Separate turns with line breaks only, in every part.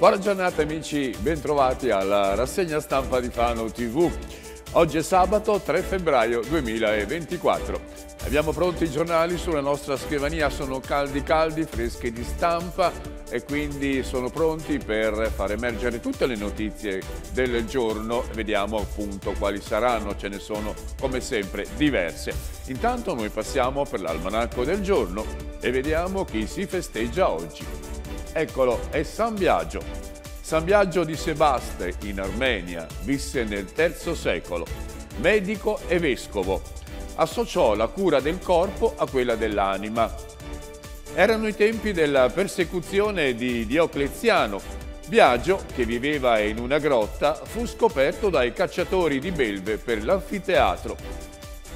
Buona giornata amici, bentrovati alla rassegna stampa di Fano TV. Oggi è sabato 3 febbraio 2024. Abbiamo pronti i giornali sulla nostra scrivania, sono caldi caldi, freschi di stampa e quindi sono pronti per far emergere tutte le notizie del giorno. Vediamo appunto quali saranno, ce ne sono come sempre diverse. Intanto noi passiamo per l'almanacco del giorno e vediamo chi si festeggia oggi. Eccolo, è San Biagio. San Biagio di Sebaste, in Armenia, visse nel III secolo. Medico e vescovo. Associò la cura del corpo a quella dell'anima. Erano i tempi della persecuzione di Diocleziano. Biagio, che viveva in una grotta, fu scoperto dai cacciatori di belve per l'anfiteatro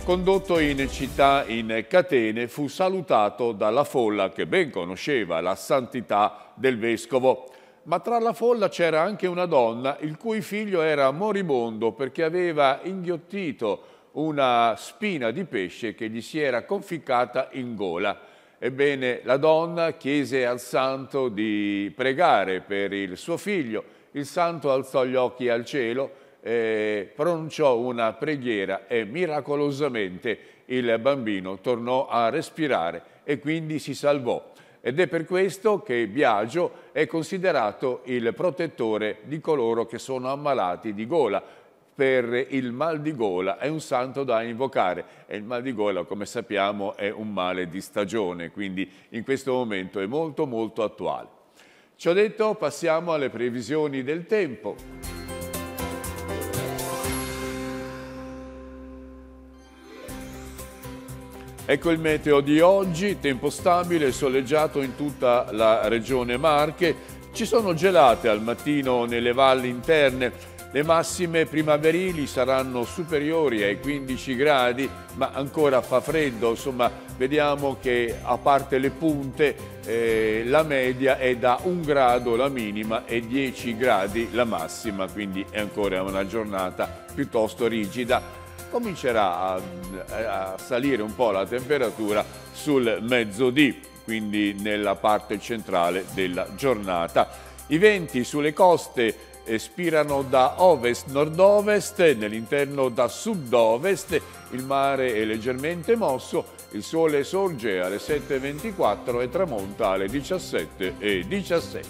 Condotto in città in catene, fu salutato dalla folla che ben conosceva la santità del vescovo. Ma tra la folla c'era anche una donna il cui figlio era moribondo perché aveva inghiottito una spina di pesce che gli si era conficcata in gola. Ebbene, la donna chiese al santo di pregare per il suo figlio. Il santo alzò gli occhi al cielo eh, pronunciò una preghiera e miracolosamente il bambino tornò a respirare e quindi si salvò. Ed è per questo che Biagio è considerato il protettore di coloro che sono ammalati di gola, per il mal di gola, è un santo da invocare e il mal di gola, come sappiamo, è un male di stagione, quindi in questo momento è molto molto attuale. Ciò detto, passiamo alle previsioni del tempo. Ecco il meteo di oggi, tempo stabile, soleggiato in tutta la regione Marche. Ci sono gelate al mattino nelle valli interne. Le massime primaverili saranno superiori ai 15 gradi, ma ancora fa freddo. Insomma, vediamo che a parte le punte eh, la media è da 1 grado la minima e 10 gradi la massima, quindi è ancora una giornata piuttosto rigida comincerà a, a salire un po' la temperatura sul mezzodì quindi nella parte centrale della giornata. I venti sulle coste spirano da ovest-nord-ovest, nell'interno da sud-ovest, il mare è leggermente mosso, il sole sorge alle 7.24 e tramonta alle 17.17.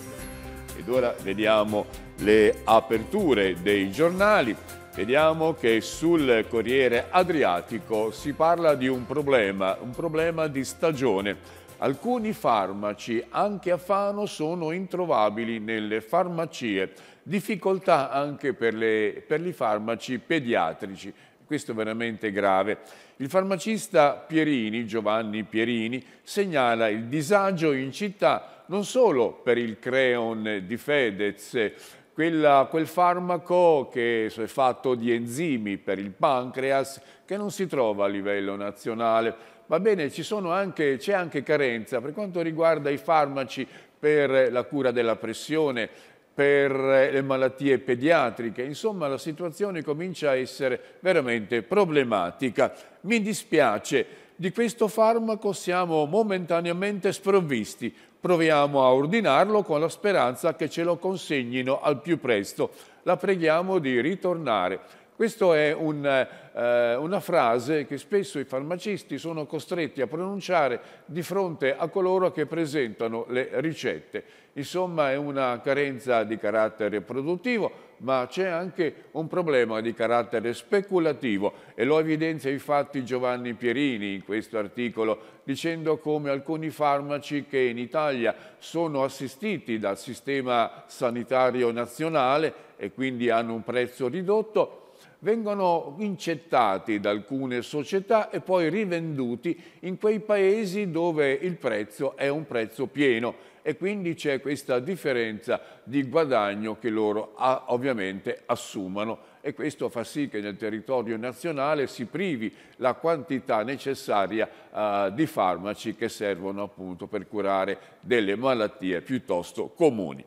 Ed ora vediamo le aperture dei giornali. Vediamo che sul Corriere Adriatico si parla di un problema, un problema di stagione. Alcuni farmaci, anche a Fano, sono introvabili nelle farmacie. Difficoltà anche per, le, per i farmaci pediatrici. Questo è veramente grave. Il farmacista Pierini, Giovanni Pierini, segnala il disagio in città non solo per il creon di Fedez, quella, quel farmaco che è fatto di enzimi per il pancreas che non si trova a livello nazionale. Va bene, c'è anche carenza per quanto riguarda i farmaci per la cura della pressione, per le malattie pediatriche. Insomma, la situazione comincia a essere veramente problematica. Mi dispiace, di questo farmaco siamo momentaneamente sprovvisti proviamo a ordinarlo con la speranza che ce lo consegnino al più presto. La preghiamo di ritornare. Questa è un, eh, una frase che spesso i farmacisti sono costretti a pronunciare di fronte a coloro che presentano le ricette. Insomma è una carenza di carattere produttivo, ma c'è anche un problema di carattere speculativo e lo evidenzia infatti Giovanni Pierini in questo articolo dicendo come alcuni farmaci che in Italia sono assistiti dal sistema sanitario nazionale e quindi hanno un prezzo ridotto vengono incettati da alcune società e poi rivenduti in quei paesi dove il prezzo è un prezzo pieno e quindi c'è questa differenza di guadagno che loro ovviamente assumono e questo fa sì che nel territorio nazionale si privi la quantità necessaria eh, di farmaci che servono appunto per curare delle malattie piuttosto comuni.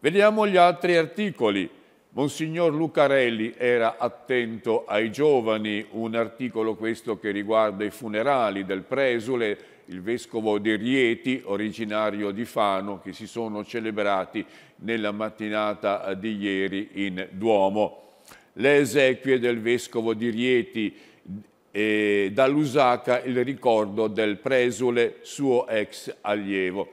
Vediamo gli altri articoli. Monsignor Lucarelli era attento ai giovani, un articolo questo che riguarda i funerali del presule il vescovo di Rieti, originario di Fano, che si sono celebrati nella mattinata di ieri in Duomo. Le esequie del vescovo di Rieti e eh, dall'Usaca il ricordo del presule suo ex allievo.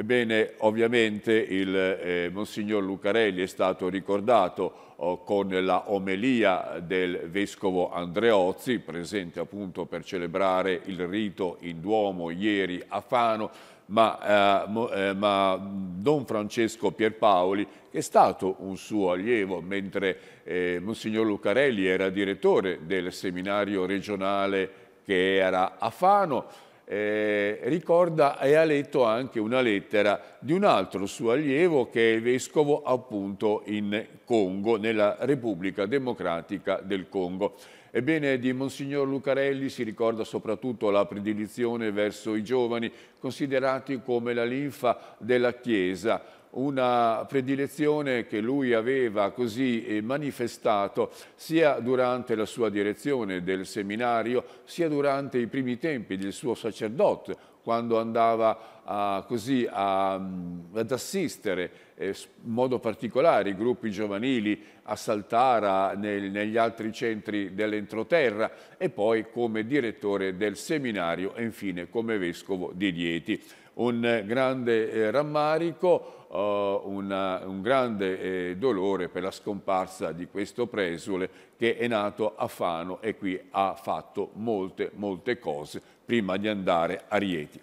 Ebbene, ovviamente il eh, Monsignor Lucarelli è stato ricordato oh, con la omelia del Vescovo Andreozzi, presente appunto per celebrare il rito in Duomo ieri a Fano, ma, eh, mo, eh, ma, Don Francesco Pierpaoli, che è stato un suo allievo, mentre eh, Monsignor Lucarelli era direttore del seminario regionale che era a Fano, eh, ricorda e ha letto anche una lettera di un altro suo allievo che è vescovo appunto in Congo, nella Repubblica Democratica del Congo. Ebbene, di Monsignor Lucarelli si ricorda soprattutto la predilezione verso i giovani, considerati come la linfa della Chiesa, una predilezione che lui aveva così eh, manifestato sia durante la sua direzione del seminario, sia durante i primi tempi del suo sacerdote, quando andava a, così a, ad assistere eh, in modo particolare i gruppi giovanili a Saltara nel, negli altri centri dell'entroterra e poi come direttore del seminario e infine come vescovo di Dieti un grande eh, rammarico, eh, una, un grande eh, dolore per la scomparsa di questo presule che è nato a Fano e qui ha fatto molte, molte cose prima di andare a Rieti.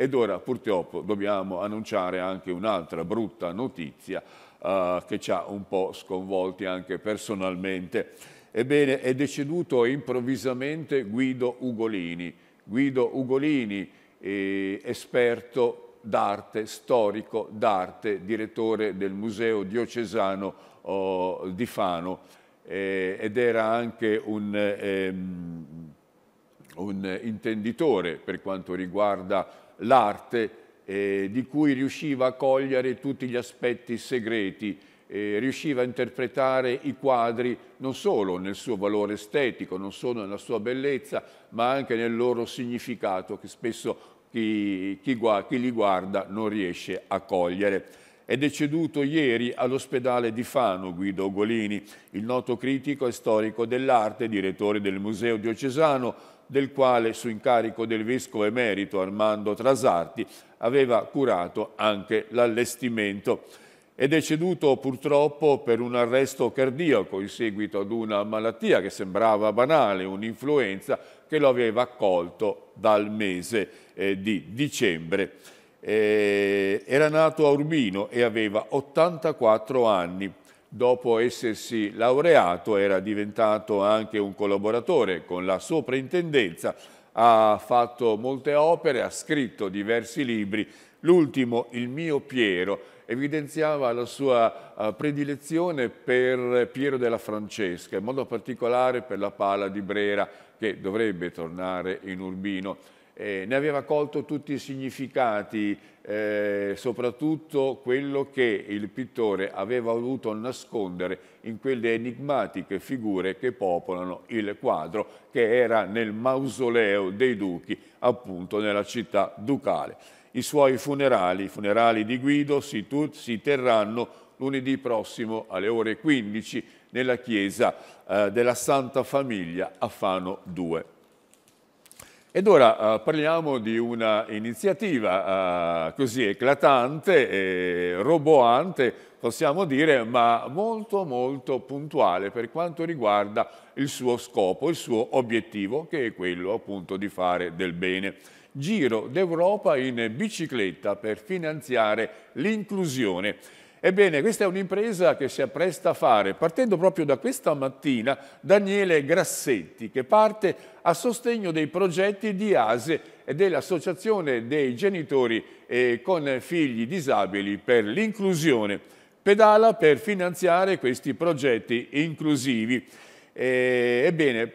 Ed ora purtroppo dobbiamo annunciare anche un'altra brutta notizia eh, che ci ha un po' sconvolti anche personalmente. Ebbene, è deceduto improvvisamente Guido Ugolini. Guido Ugolini, eh, esperto d'arte, storico d'arte, direttore del Museo Diocesano oh, di Fano eh, ed era anche un, ehm, un, intenditore per quanto riguarda l'arte eh, di cui riusciva a cogliere tutti gli aspetti segreti eh, riusciva a interpretare i quadri non solo nel suo valore estetico, non solo nella sua bellezza, ma anche nel loro significato che spesso chi, chi, chi li guarda non riesce a cogliere. È deceduto ieri all'ospedale di Fano Guido Ogolini, il noto critico e storico dell'arte, direttore del Museo Diocesano, del quale su incarico del vescovo emerito Armando Trasarti aveva curato anche l'allestimento è deceduto purtroppo per un arresto cardiaco in seguito ad una malattia che sembrava banale, un'influenza che lo aveva accolto dal mese eh, di dicembre. Eh, era nato a Urbino e aveva 84 anni. Dopo essersi laureato era diventato anche un collaboratore con la soprintendenza, ha fatto molte opere, ha scritto diversi libri, l'ultimo Il mio Piero evidenziava la sua eh, predilezione per Piero della Francesca, in modo particolare per la pala di Brera che dovrebbe tornare in Urbino. Eh, ne aveva colto tutti i significati, eh, soprattutto quello che il pittore aveva voluto nascondere in quelle enigmatiche figure che popolano il quadro, che era nel mausoleo dei duchi, appunto nella città ducale. I suoi funerali, i funerali di Guido, si, si terranno lunedì prossimo alle ore 15 nella chiesa eh, della Santa Famiglia a Fano 2. Ed ora eh, parliamo di una iniziativa eh, così eclatante, roboante, possiamo dire, ma molto molto puntuale per quanto riguarda il suo scopo, il suo obiettivo, che è quello appunto di fare del bene. Giro d'Europa in bicicletta per finanziare l'inclusione. Ebbene, questa è un'impresa che si appresta a fare, partendo proprio da questa mattina, Daniele Grassetti, che parte a sostegno dei progetti di ASE e dell'Associazione dei Genitori eh, con Figli Disabili per l'Inclusione. Pedala per finanziare questi progetti inclusivi. E, ebbene,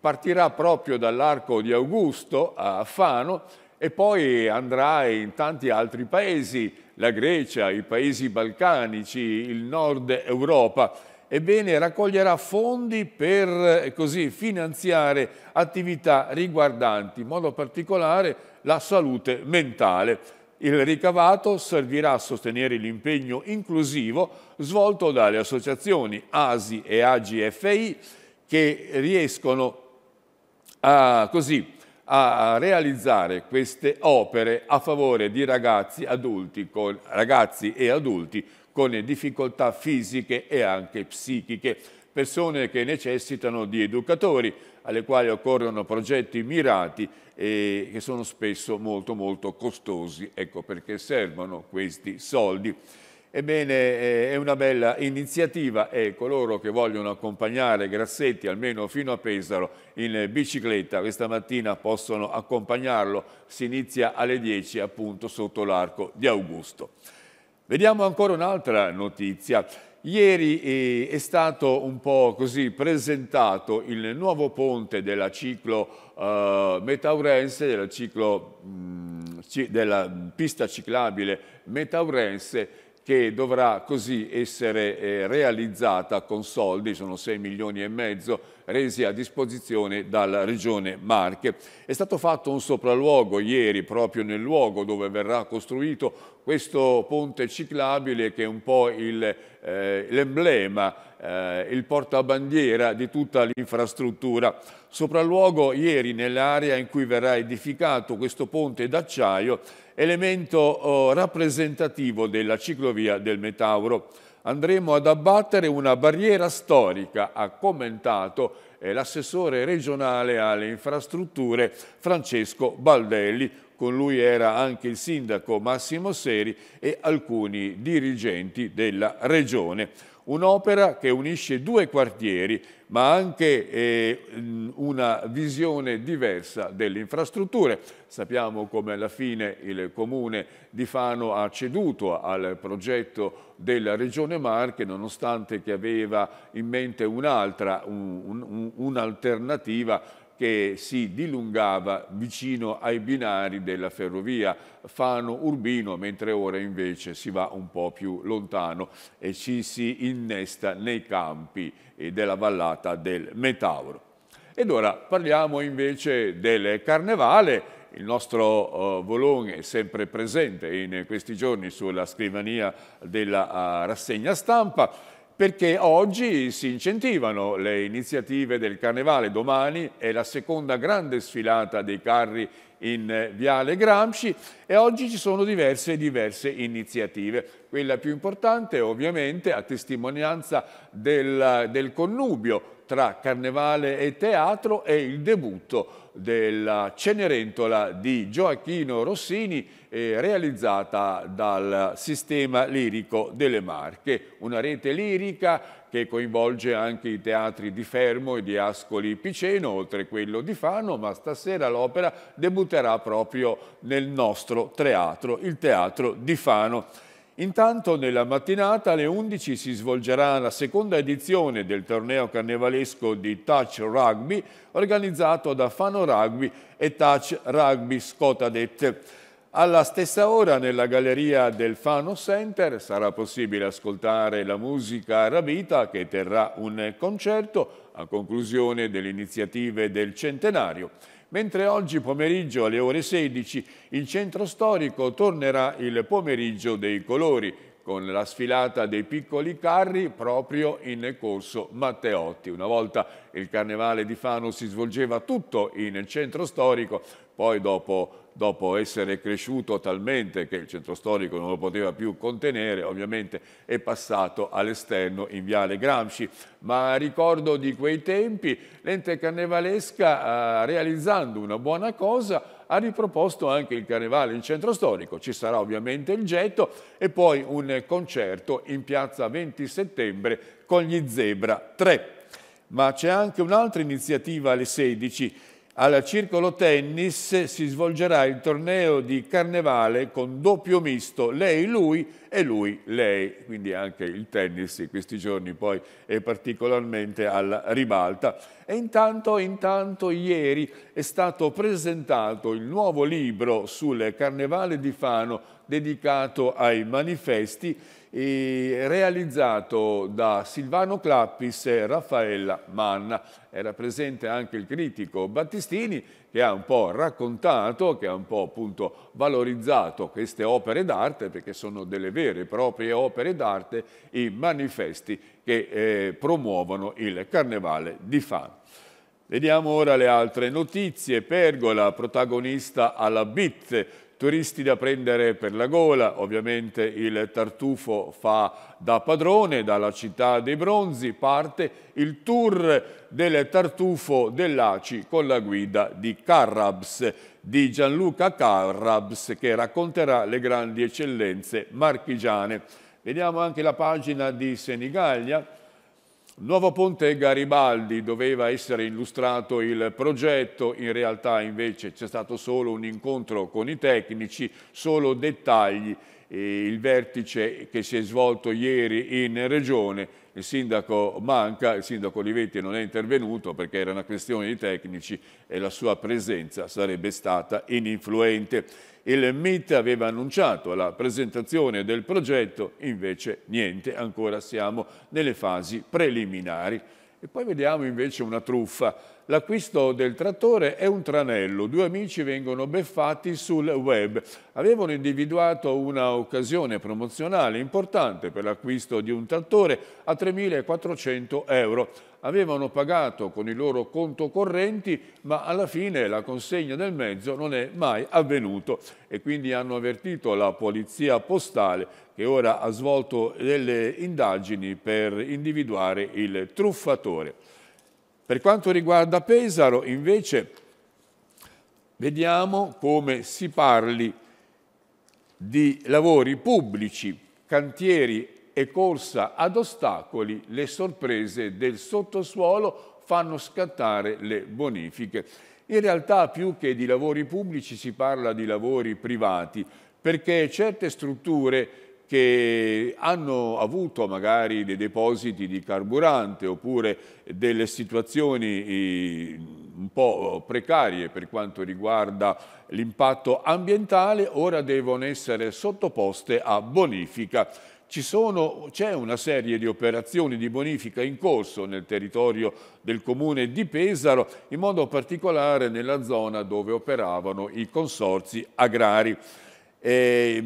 partirà proprio dall'Arco di Augusto a Fano e poi andrà in tanti altri paesi, la Grecia, i paesi balcanici, il nord Europa. Ebbene, raccoglierà fondi per eh, così finanziare attività riguardanti, in modo particolare, la salute mentale. Il ricavato servirà a sostenere l'impegno inclusivo svolto dalle associazioni ASI e AGFI che riescono a, così, a realizzare queste opere a favore di ragazzi, adulti con, ragazzi e adulti con difficoltà fisiche e anche psichiche, persone che necessitano di educatori, alle quali occorrono progetti mirati e che sono spesso molto molto costosi, ecco perché servono questi soldi. Ebbene, eh, è una bella iniziativa e coloro che vogliono accompagnare Grassetti, almeno fino a Pesaro, in bicicletta, questa mattina possono accompagnarlo. Si inizia alle 10 appunto sotto l'arco di Augusto. Vediamo ancora un'altra notizia. Ieri eh, è stato un po' così presentato il nuovo ponte della ciclo eh, Metaurense, della, ciclo, mh, mm, della pista ciclabile Metaurense, che dovrà così essere eh, realizzata con soldi, sono 6 milioni e mezzo, resi a disposizione dalla Regione Marche. È stato fatto un sopralluogo ieri proprio nel luogo dove verrà costruito questo ponte ciclabile che è un po' eh, l'emblema, eh, eh, il portabandiera di tutta l'infrastruttura. Sopralluogo ieri nell'area in cui verrà edificato questo ponte d'acciaio elemento oh, rappresentativo della ciclovia del Metauro. Andremo ad abbattere una barriera storica, ha commentato l'assessore regionale alle infrastrutture Francesco Baldelli, con lui era anche il sindaco Massimo Seri e alcuni dirigenti della regione. Un'opera che unisce due quartieri, ma anche eh, una visione diversa delle infrastrutture. Sappiamo come alla fine il comune di Fano ha ceduto al progetto della Regione Marche, nonostante che aveva in mente un'altra, un'alternativa un, un, che si dilungava vicino ai binari della ferrovia Fano-Urbino, mentre ora invece si va un po' più lontano e ci si innesta nei campi eh, della vallata del Metauro. Ed ora parliamo invece del Carnevale, il nostro uh, eh, Volone è sempre presente in questi giorni sulla scrivania della uh, rassegna stampa perché oggi si incentivano le iniziative del carnevale, domani è la seconda grande sfilata dei carri in eh, Viale Gramsci e oggi ci sono diverse, e diverse iniziative. Quella più importante ovviamente a testimonianza del, del connubio tra carnevale e teatro è il debutto della Cenerentola di Gioacchino Rossini eh, realizzata dal Sistema Lirico delle Marche, una rete lirica che coinvolge anche i teatri di Fermo e di Ascoli Piceno, oltre quello di Fano, ma stasera l'opera debutterà proprio nel nostro teatro, il Teatro di Fano. Intanto nella mattinata alle 11 si svolgerà la seconda edizione del torneo carnevalesco di Touch Rugby organizzato da Fano Rugby e Touch Rugby Scotadet. Alla stessa ora nella galleria del Fano Center sarà possibile ascoltare la musica rabita che terrà un concerto a conclusione delle iniziative del centenario mentre oggi pomeriggio alle ore 16 il centro storico tornerà il pomeriggio dei colori con la sfilata dei piccoli carri proprio in corso Matteotti. Una volta il carnevale di Fano si svolgeva tutto in centro storico, poi dopo dopo essere cresciuto talmente che il centro storico non lo poteva più contenere, ovviamente è passato all'esterno in Viale Gramsci. Ma ricordo di quei tempi, l'ente carnevalesca, eh, realizzando una buona cosa, ha riproposto anche il carnevale in centro storico, ci sarà ovviamente il getto e poi un concerto in piazza 20 settembre con gli Zebra 3. Ma c'è anche un'altra iniziativa alle 16 al Circolo Tennis si svolgerà il torneo di Carnevale con doppio misto lei-lui e lui, lei, quindi anche il tennis in questi giorni poi è particolarmente alla ribalta. E intanto, intanto ieri è stato presentato il nuovo libro sul Carnevale di Fano dedicato ai manifesti realizzato da Silvano Clappis e Raffaella Manna. Era presente anche il critico Battistini che ha un po' raccontato, che ha un po' appunto valorizzato queste opere d'arte, perché sono delle vere e proprie opere d'arte, i manifesti che eh, promuovono il Carnevale di Fano. Vediamo ora le altre notizie. Pergola, protagonista alla BIT, turisti da prendere per la gola, ovviamente il tartufo fa da padrone dalla città dei bronzi, parte il tour del tartufo dell'ACI con la guida di Carrabs, di Gianluca Carrabs che racconterà le grandi eccellenze marchigiane. Vediamo anche la pagina di Senigallia, nuovo ponte Garibaldi doveva essere illustrato il progetto, in realtà invece c'è stato solo un incontro con i tecnici, solo dettagli il vertice che si è svolto ieri in Regione, il sindaco manca, il sindaco Olivetti non è intervenuto perché era una questione di tecnici e la sua presenza sarebbe stata ininfluente. Il MIT aveva annunciato la presentazione del progetto, invece niente, ancora siamo nelle fasi preliminari. E poi vediamo invece una truffa L'acquisto del trattore è un tranello, due amici vengono beffati sul web. Avevano individuato un'occasione promozionale importante per l'acquisto di un trattore a 3.400 euro. Avevano pagato con i loro conto correnti, ma alla fine la consegna del mezzo non è mai avvenuta e quindi hanno avvertito la polizia postale che ora ha svolto delle indagini per individuare il truffatore. Per quanto riguarda Pesaro, invece, vediamo come si parli di lavori pubblici, cantieri e corsa ad ostacoli, le sorprese del sottosuolo fanno scattare le bonifiche. In realtà più che di lavori pubblici si parla di lavori privati, perché certe strutture che hanno avuto magari dei depositi di carburante oppure delle situazioni eh, un po' precarie per quanto riguarda l'impatto ambientale, ora devono essere sottoposte a bonifica c'è una serie di operazioni di bonifica in corso nel territorio del comune di Pesaro, in modo particolare nella zona dove operavano i consorzi agrari. E,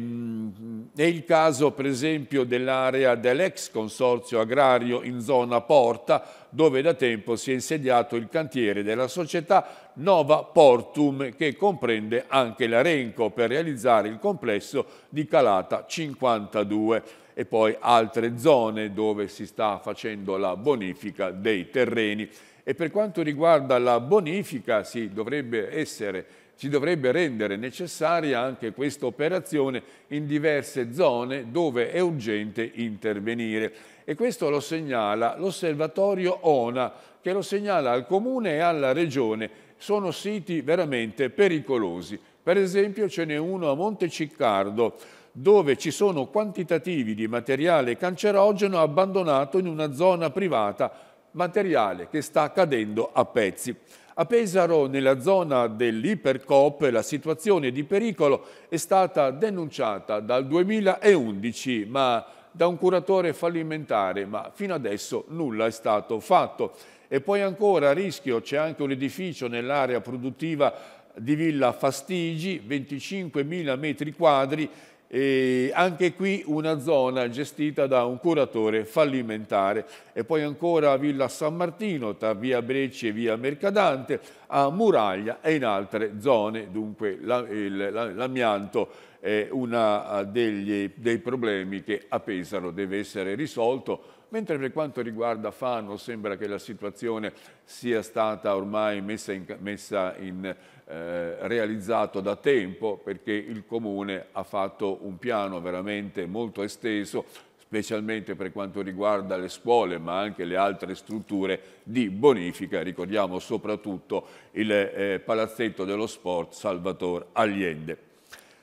è il caso per esempio dell'area dell'ex consorzio agrario in zona Porta dove da tempo si è insediato il cantiere della società Nova Portum che comprende anche l'Arenco per realizzare il complesso di Calata 52 e poi altre zone dove si sta facendo la bonifica dei terreni. E per quanto riguarda la bonifica si dovrebbe essere ci dovrebbe rendere necessaria anche questa operazione in diverse zone dove è urgente intervenire. E questo lo segnala l'osservatorio ONA, che lo segnala al Comune e alla Regione. Sono siti veramente pericolosi. Per esempio ce n'è uno a Monteciccardo, dove ci sono quantitativi di materiale cancerogeno abbandonato in una zona privata, materiale che sta cadendo a pezzi. A Pesaro, nella zona dell'Ipercoop, la situazione di pericolo è stata denunciata dal 2011, ma da un curatore fallimentare, ma fino adesso nulla è stato fatto. E poi ancora a rischio c'è anche un edificio nell'area produttiva di Villa Fastigi, 25.000 metri quadri, e anche qui una zona gestita da un curatore fallimentare e poi ancora Villa San Martino tra via Brecci e via Mercadante a Muraglia e in altre zone dunque l'amianto è uno eh, dei problemi che a Pesaro deve essere risolto mentre per quanto riguarda Fano sembra che la situazione sia stata ormai messa in, messa in eh, realizzato da tempo perché il Comune ha fatto un piano veramente molto esteso specialmente per quanto riguarda le scuole ma anche le altre strutture di bonifica, ricordiamo soprattutto il eh, palazzetto dello sport Salvatore Allende.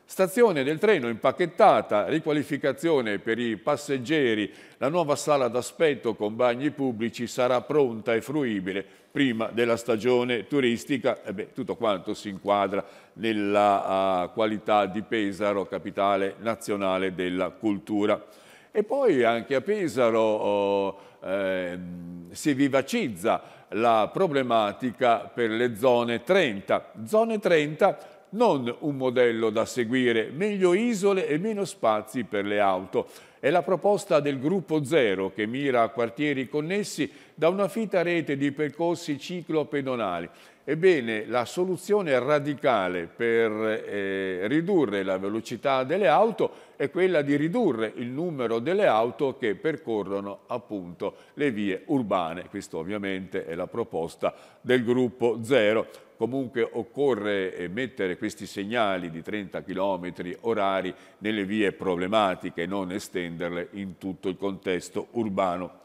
Stazione del treno impacchettata, riqualificazione per i passeggeri, la nuova sala d'aspetto con bagni pubblici sarà pronta e fruibile prima della stagione turistica. Eh beh, tutto quanto si inquadra nella uh, qualità di Pesaro, capitale nazionale della cultura. E poi anche a Pesaro oh, eh, si vivacizza la problematica per le zone 30. Zone 30 non un modello da seguire, meglio isole e meno spazi per le auto. È la proposta del Gruppo Zero che mira a quartieri connessi da una fitta rete di percorsi ciclopedonali. Ebbene, la soluzione radicale per eh, ridurre la velocità delle auto è quella di ridurre il numero delle auto che percorrono appunto le vie urbane. Questa ovviamente è la proposta del Gruppo Zero comunque occorre eh, mettere questi segnali di 30 km orari nelle vie problematiche e non estenderle in tutto il contesto urbano.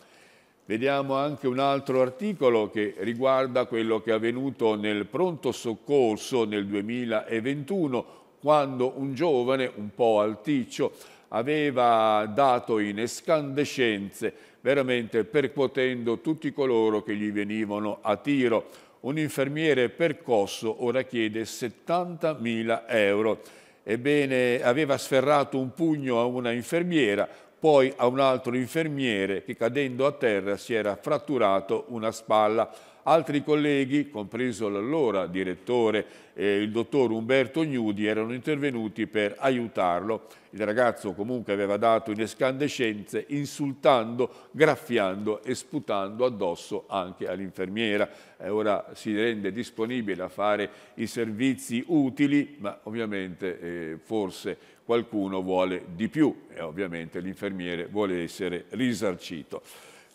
Vediamo anche un altro articolo che riguarda quello che è avvenuto nel pronto soccorso nel 2021 quando un giovane un po' alticcio aveva dato in escandescenze veramente percuotendo tutti coloro che gli venivano a tiro un infermiere percosso ora chiede 70.000 euro. Ebbene, aveva sferrato un pugno a una infermiera, poi a un altro infermiere che cadendo a terra si era fratturato una spalla. Altri colleghi, compreso l'allora direttore eh, il dottor Umberto Gnudi, erano intervenuti per aiutarlo. Il ragazzo comunque aveva dato in escandescenze insultando, graffiando e sputando addosso anche all'infermiera. Eh, ora si rende disponibile a fare i servizi utili, ma ovviamente eh, forse qualcuno vuole di più e ovviamente l'infermiere vuole essere risarcito.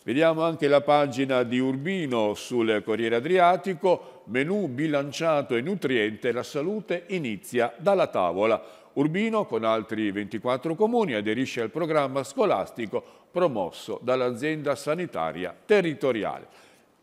Vediamo anche la pagina di Urbino sul Corriere Adriatico, menù bilanciato e nutriente, la salute inizia dalla tavola. Urbino, con altri 24 comuni, aderisce al programma scolastico promosso dall'azienda sanitaria territoriale.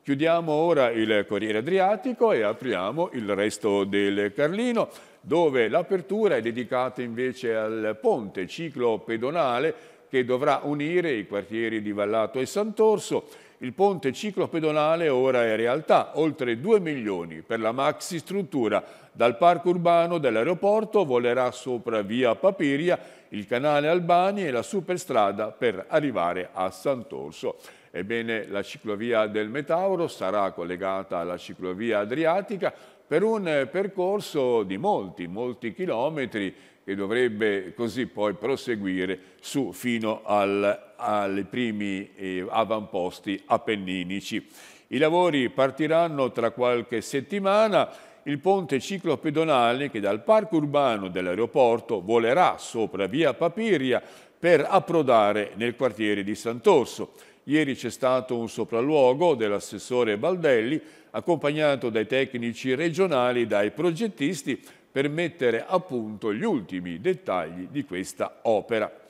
Chiudiamo ora il Corriere Adriatico e apriamo il resto del Carlino, dove l'apertura è dedicata invece al ponte ciclo pedonale che dovrà unire i quartieri di Vallato e Sant'Orso. Il ponte ciclopedonale ora è realtà, oltre 2 milioni per la maxi struttura. Dal parco urbano dell'aeroporto volerà sopra via Papiria, il canale Albani e la superstrada per arrivare a Sant'Orso. Ebbene, la ciclovia del Metauro sarà collegata alla ciclovia adriatica per un percorso di molti, molti chilometri e dovrebbe così poi proseguire su fino al, ai primi eh, avamposti appenninici. I lavori partiranno tra qualche settimana. Il ponte ciclopedonale che dal parco urbano dell'aeroporto volerà sopra via Papiria per approdare nel quartiere di Sant'Orso. Ieri c'è stato un sopralluogo dell'assessore Baldelli accompagnato dai tecnici regionali e dai progettisti per mettere a punto gli ultimi dettagli di questa opera.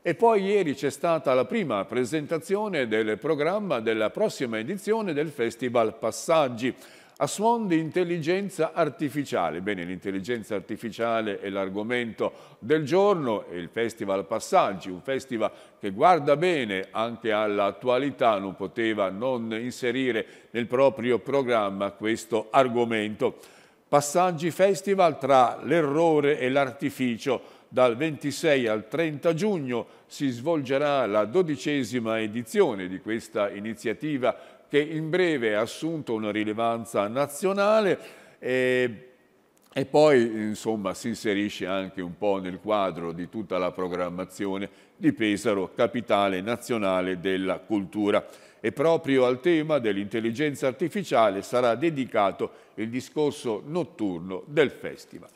E poi ieri c'è stata la prima presentazione del programma della prossima edizione del Festival Passaggi a suon di intelligenza artificiale. Bene, l'intelligenza artificiale è l'argomento del giorno e il Festival Passaggi, un festival che guarda bene anche all'attualità, non poteva non inserire nel proprio programma questo argomento. Passaggi Festival tra l'errore e l'artificio. Dal 26 al 30 giugno si svolgerà la dodicesima edizione di questa iniziativa che in breve ha assunto una rilevanza nazionale e, e poi insomma, si inserisce anche un po' nel quadro di tutta la programmazione di Pesaro, capitale nazionale della cultura e proprio al tema dell'intelligenza artificiale sarà dedicato il discorso notturno del festival.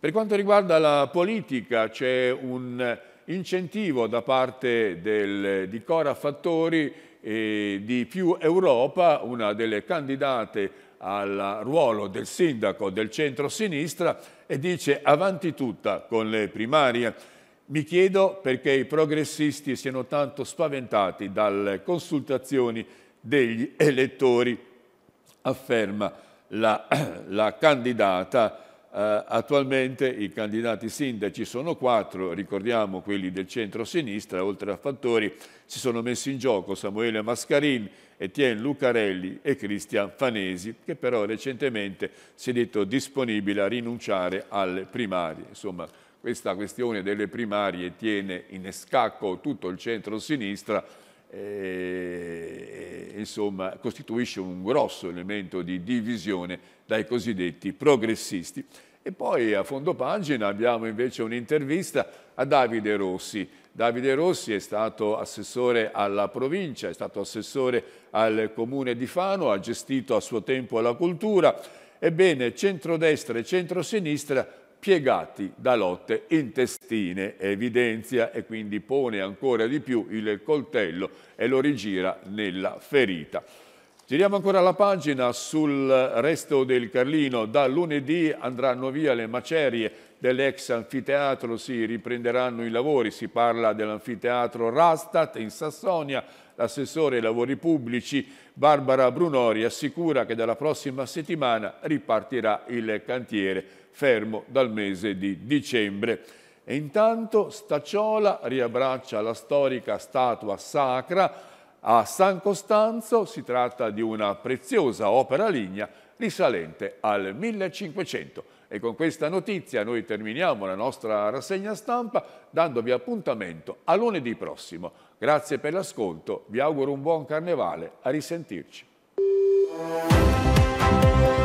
Per quanto riguarda la politica c'è un incentivo da parte del, di Cora Fattori e di Più Europa, una delle candidate al ruolo del sindaco del centro-sinistra e dice avanti tutta con le primarie. Mi chiedo perché i progressisti siano tanto spaventati dalle consultazioni degli elettori, afferma la, la candidata. Uh, attualmente i candidati sindaci sono quattro, ricordiamo quelli del centro-sinistra, oltre a Fattori si sono messi in gioco Samuele Mascarin, Etienne Lucarelli e Cristian Fanesi, che però recentemente si è detto disponibile a rinunciare alle primarie. Insomma, questa questione delle primarie tiene in scacco tutto il centro-sinistra e eh, insomma, costituisce un grosso elemento di divisione dai cosiddetti progressisti. E poi a fondo pagina abbiamo invece un'intervista a Davide Rossi. Davide Rossi è stato assessore alla provincia, è stato assessore al comune di Fano, ha gestito a suo tempo la cultura. Ebbene, centrodestra e centrosinistra piegati da lotte intestine, evidenzia e quindi pone ancora di più il coltello e lo rigira nella ferita. Giriamo ancora la pagina sul resto del Carlino. Da lunedì andranno via le macerie dell'ex anfiteatro, si riprenderanno i lavori. Si parla dell'anfiteatro Rastat in Sassonia. L'assessore ai lavori pubblici Barbara Brunori assicura che dalla prossima settimana ripartirà il cantiere fermo dal mese di dicembre. E intanto Staciola riabbraccia la storica statua sacra a San Costanzo, si tratta di una preziosa opera lignea risalente al 1500. E con questa notizia noi terminiamo la nostra rassegna stampa dandovi appuntamento a lunedì prossimo. Grazie per l'ascolto, vi auguro un buon carnevale, a risentirci.